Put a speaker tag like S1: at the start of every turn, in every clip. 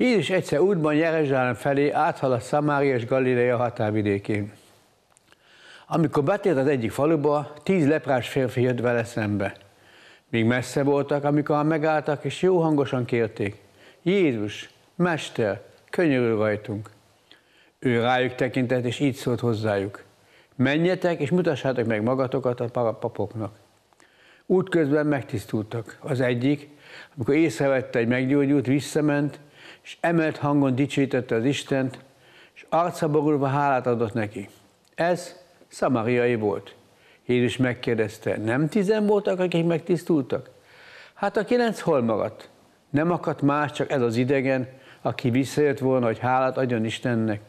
S1: Jézus egyszer útban Jerezsálem felé áthaladt Szamária és Galilea határvidékén. Amikor betért az egyik faluba, tíz leprás férfi jött vele szembe. Még messze voltak, amikor megálltak, és jó hangosan kérték. Jézus, Mester, könyörül rajtunk. Ő rájuk tekintett, és így szólt hozzájuk. Menjetek, és mutassátok meg magatokat a papoknak. Útközben megtisztultak. Az egyik, amikor észrevette, egy meggyógyult, visszament, és emelt hangon dicsítette az Istent, és arca borulva hálát adott neki. Ez szamariai volt. Jézus megkérdezte, nem tizen voltak, akik megtisztultak? Hát a kilenc hol maradt? Nem akadt más, csak ez az idegen, aki visszajött volna, hogy hálát adjon Istennek.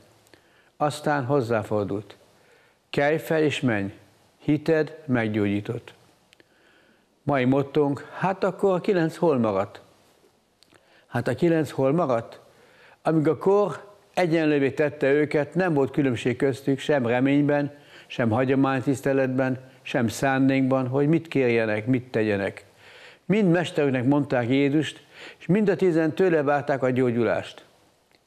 S1: Aztán hozzáfordult. Kelj fel és menj, hited meggyógyított. Mai mottunk, hát akkor a kilenc hol maradt? Hát a kilenc hol maradt? Amíg a kor egyenlővé tette őket, nem volt különbség köztük sem reményben, sem hagyománytiszteletben, sem szándékban, hogy mit kérjenek, mit tegyenek. Mind mesterüknek mondták Jézust, és mind a tizen tőle várták a gyógyulást.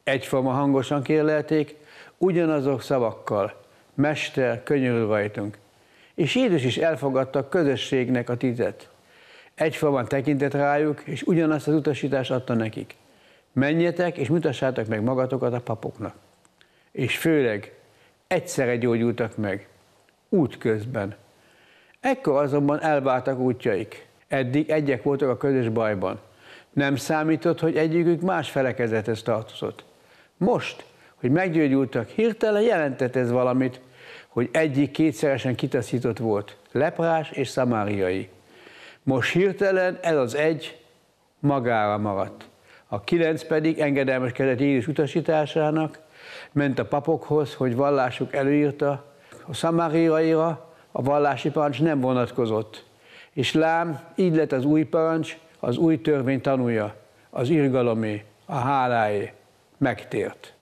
S1: Egyforma hangosan kérlelték, ugyanazok szavakkal. Mester, könyörül rajtunk. És Jézus is elfogadta a közösségnek a tizet egyformán tekintett rájuk, és ugyanazt az utasítást adta nekik. Menjetek, és mutassátok meg magatokat a papoknak. És főleg egyszerre gyógyultak meg, út közben. Ekkor azonban elváltak útjaik. Eddig egyek voltak a közös bajban. Nem számított, hogy egyikük más felekezethez tartozott. Most, hogy meggyógyultak, hirtelen jelentett ez valamit, hogy egyik kétszeresen kitaszított volt, leprás és szamáriai. Most hirtelen ez az egy magára maradt. A kilenc pedig engedelmeskedett Jézus utasításának, ment a papokhoz, hogy vallásuk előírta, a szamáriaira a vallási parancs nem vonatkozott. És lám, így lett az új parancs, az új törvény tanúja, az irgalomé, a háláé, megtért.